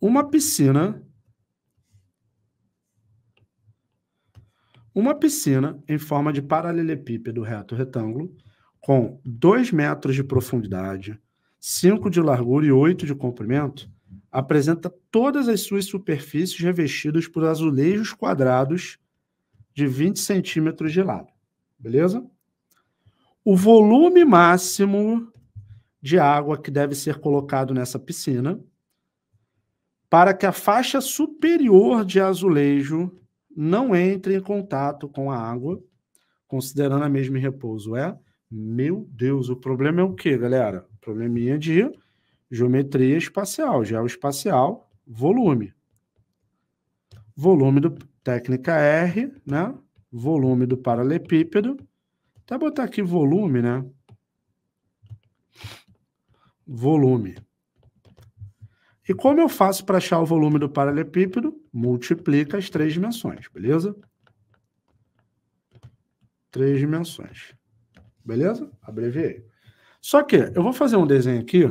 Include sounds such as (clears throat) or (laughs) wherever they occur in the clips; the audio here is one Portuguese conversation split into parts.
uma piscina. Uma piscina em forma de paralelepípedo reto retângulo, com 2 metros de profundidade, 5 de largura e 8 de comprimento, apresenta todas as suas superfícies revestidas por azulejos quadrados de 20 centímetros de lado. Beleza? O volume máximo de água que deve ser colocado nessa piscina para que a faixa superior de azulejo não entre em contato com a água, considerando a mesma em repouso. É, meu Deus, o problema é o quê, galera? Probleminha de geometria espacial, geoespacial, volume. Volume do técnica R, né? Volume do paralelepípedo. Até botar aqui volume, né? Volume. E como eu faço para achar o volume do paralelepípedo? Multiplica as três dimensões, beleza? Três dimensões. Beleza? Abreviei. Só que eu vou fazer um desenho aqui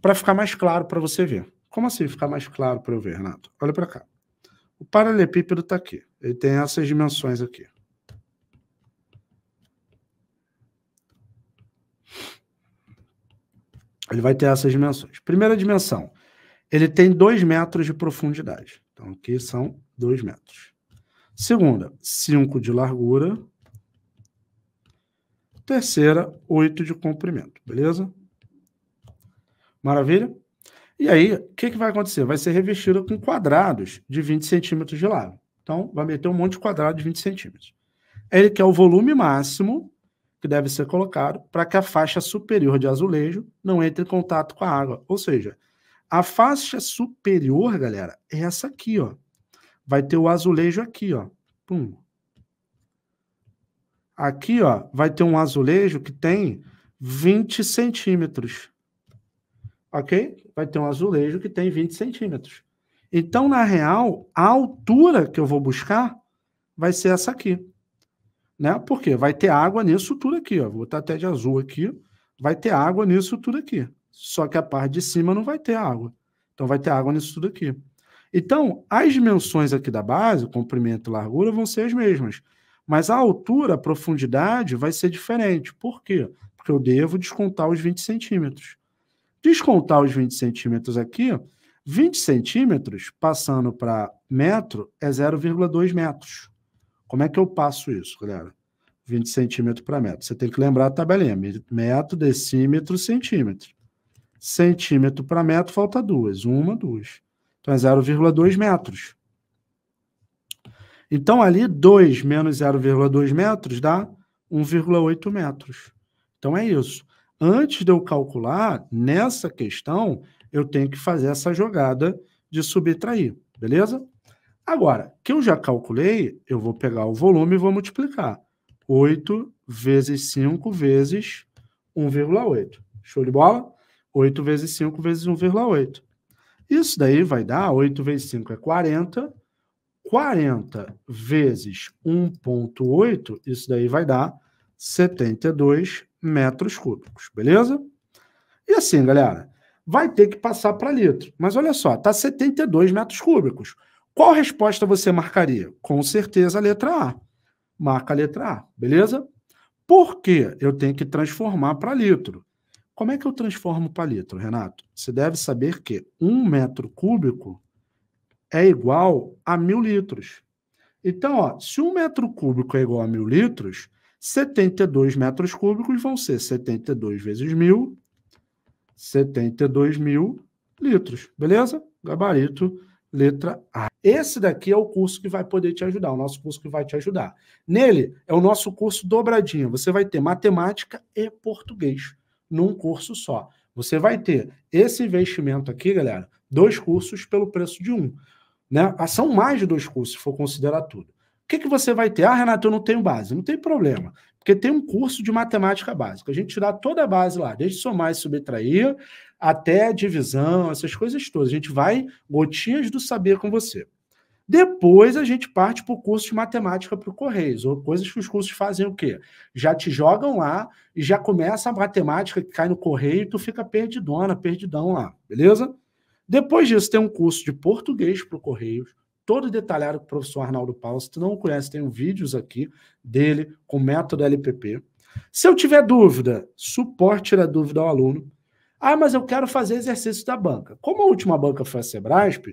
para ficar mais claro para você ver. Como assim ficar mais claro para eu ver, Renato? Olha para cá. O paralelepípedo está aqui. Ele tem essas dimensões aqui. Ele vai ter essas dimensões. Primeira dimensão, ele tem 2 metros de profundidade. Então, aqui são 2 metros. Segunda, 5 de largura. Terceira, 8 de comprimento, beleza? Maravilha? E aí, o que, que vai acontecer? Vai ser revestida com quadrados de 20 centímetros de lado. Então, vai meter um monte de quadrado de 20 centímetros. Ele quer o volume máximo que deve ser colocado para que a faixa superior de azulejo não entre em contato com a água. Ou seja, a faixa superior, galera, é essa aqui, ó. Vai ter o azulejo aqui, ó. Pum. Aqui, ó, vai ter um azulejo que tem 20 centímetros. Ok? Vai ter um azulejo que tem 20 centímetros. Então, na real, a altura que eu vou buscar vai ser essa aqui. Né? Porque vai ter água nisso tudo aqui, ó. Vou botar até de azul aqui. Vai ter água nisso tudo aqui. Só que a parte de cima não vai ter água. Então vai ter água nisso tudo aqui. Então, as dimensões aqui da base, comprimento e largura, vão ser as mesmas. Mas a altura, a profundidade vai ser diferente. Por quê? Porque eu devo descontar os 20 centímetros. Descontar os 20 centímetros aqui, 20 centímetros passando para metro é 0,2 metros. Como é que eu passo isso, galera? 20 centímetros para metro. Você tem que lembrar a tabelinha: metro, decímetro, centímetro centímetro para metro, falta duas. Uma, duas. Então é 0,2 metros. Então ali, 2 menos 0,2 metros dá 1,8 metros. Então é isso. Antes de eu calcular, nessa questão, eu tenho que fazer essa jogada de subtrair, beleza? Agora, que eu já calculei, eu vou pegar o volume e vou multiplicar. 8 vezes 5 vezes 1,8. Show de bola? 8 vezes 5 vezes 1,8. Isso daí vai dar 8 vezes 5 é 40. 40 vezes 1,8, isso daí vai dar 72 metros cúbicos, beleza? E assim, galera, vai ter que passar para litro. Mas olha só, está 72 metros cúbicos. Qual resposta você marcaria? Com certeza a letra A. Marca a letra A, beleza? Porque eu tenho que transformar para litro. Como é que eu transformo para palito, Renato? Você deve saber que um metro cúbico é igual a mil litros. Então, ó, se um metro cúbico é igual a mil litros, 72 metros cúbicos vão ser 72 vezes mil, 72 mil litros, beleza? Gabarito, letra A. Esse daqui é o curso que vai poder te ajudar, o nosso curso que vai te ajudar. Nele é o nosso curso dobradinho. Você vai ter matemática e português num curso só. Você vai ter esse investimento aqui, galera, dois cursos pelo preço de um. Né? Ah, são mais de dois cursos, se for considerar tudo. O que, que você vai ter? Ah, Renato, eu não tenho base. Não tem problema, porque tem um curso de matemática básica. A gente dá toda a base lá, desde somar e subtrair até divisão, essas coisas todas. A gente vai gotinhas do saber com você. Depois a gente parte para o curso de matemática para o Correios, ou coisas que os cursos fazem o quê? Já te jogam lá e já começa a matemática que cai no Correio e tu fica perdidona, perdidão lá, beleza? Depois disso tem um curso de português para o Correios, todo detalhado com o professor Arnaldo Paulo. Se tu não conhece, tem vídeos aqui dele com o método LPP. Se eu tiver dúvida, suporte a dúvida ao aluno. Ah, mas eu quero fazer exercício da banca. Como a última banca foi a Sebrasp,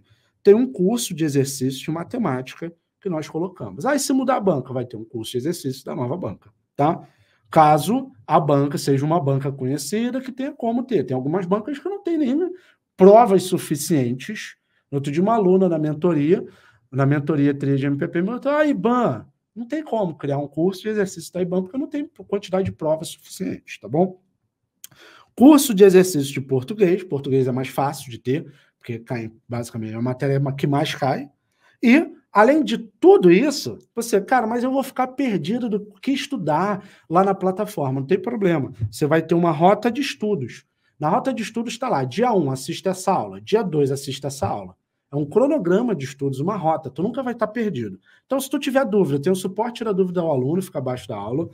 tem um curso de exercício de matemática que nós colocamos. Aí, se mudar a banca, vai ter um curso de exercício da nova banca, tá? Caso a banca seja uma banca conhecida que tenha como ter. Tem algumas bancas que não tem nem provas suficientes. outro de uma aluna na mentoria, na mentoria 3 de MPP, me perguntou, ah, IBAN, não tem como criar um curso de exercício da IBAN, porque não tem quantidade de provas suficientes tá bom? Curso de exercício de português, português é mais fácil de ter, porque cai basicamente é a matéria que mais cai. E, além de tudo isso, você, cara, mas eu vou ficar perdido do que estudar lá na plataforma, não tem problema. Você vai ter uma rota de estudos. Na rota de estudos está lá, dia 1, assista essa aula, dia 2, assista essa aula. É um cronograma de estudos, uma rota, tu nunca vai estar tá perdido. Então, se tu tiver dúvida, tem o um suporte da dúvida ao aluno, fica abaixo da aula.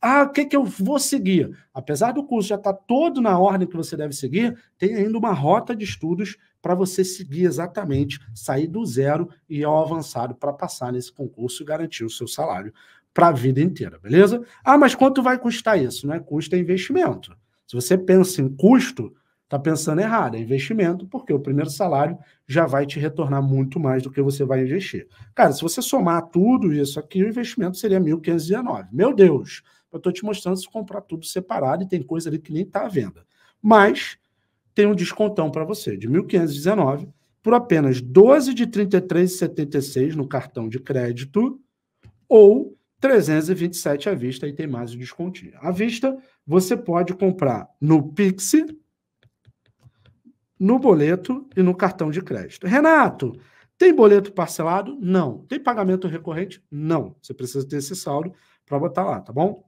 Ah, o que, que eu vou seguir? Apesar do curso já estar tá todo na ordem que você deve seguir, tem ainda uma rota de estudos para você seguir exatamente, sair do zero e ao avançado para passar nesse concurso e garantir o seu salário para a vida inteira, beleza? Ah, mas quanto vai custar isso? Não é custo, é investimento. Se você pensa em custo, está pensando errado, é investimento, porque o primeiro salário já vai te retornar muito mais do que você vai investir. Cara, se você somar tudo isso aqui, o investimento seria 1.519. Meu Deus, eu estou te mostrando se comprar tudo separado e tem coisa ali que nem está à venda. Mas tem um descontão para você de 1.519 por apenas 12 de 33,76 no cartão de crédito ou 327 à vista e tem mais o descontinho. À vista, você pode comprar no Pix, no boleto e no cartão de crédito. Renato, tem boleto parcelado? Não. Tem pagamento recorrente? Não. Você precisa ter esse saldo para botar lá, tá bom?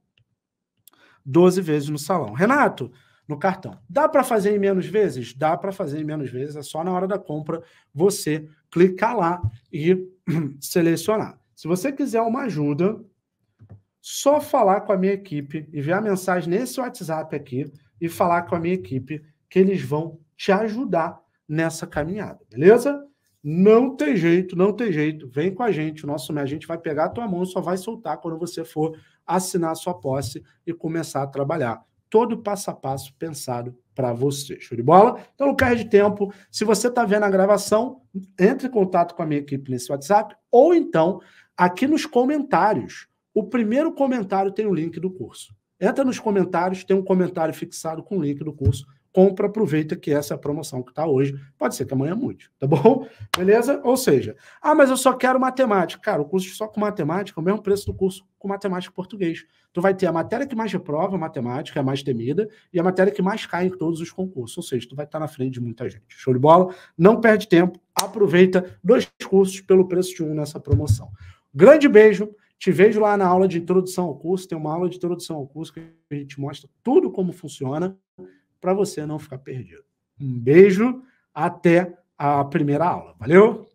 12 vezes no salão. Renato, no cartão. Dá para fazer em menos vezes? Dá para fazer em menos vezes, é só na hora da compra você clicar lá e (clears throat) selecionar. Se você quiser uma ajuda, só falar com a minha equipe, enviar mensagem nesse WhatsApp aqui e falar com a minha equipe que eles vão te ajudar nessa caminhada, beleza? Não tem jeito, não tem jeito. Vem com a gente, o nosso a gente vai pegar a tua mão, só vai soltar quando você for assinar a sua posse e começar a trabalhar todo passo a passo pensado para você. Show de bola? Então não perde tempo. Se você está vendo a gravação, entre em contato com a minha equipe nesse WhatsApp ou então aqui nos comentários. O primeiro comentário tem o link do curso. Entra nos comentários, tem um comentário fixado com o link do curso compra, aproveita que essa é a promoção que está hoje. Pode ser que amanhã mude, tá bom? (laughs) Beleza? Ou seja, ah, mas eu só quero matemática. Cara, o curso só com matemática é o mesmo preço do curso com matemática e português. Tu vai ter a matéria que mais reprova, a matemática, é mais temida, e a matéria que mais cai em todos os concursos. Ou seja, tu vai estar na frente de muita gente. Show de bola? Não perde tempo, aproveita dois cursos pelo preço de um nessa promoção. Grande beijo. Te vejo lá na aula de introdução ao curso. Tem uma aula de introdução ao curso que a gente mostra tudo como funciona para você não ficar perdido. Um beijo, até a primeira aula. Valeu!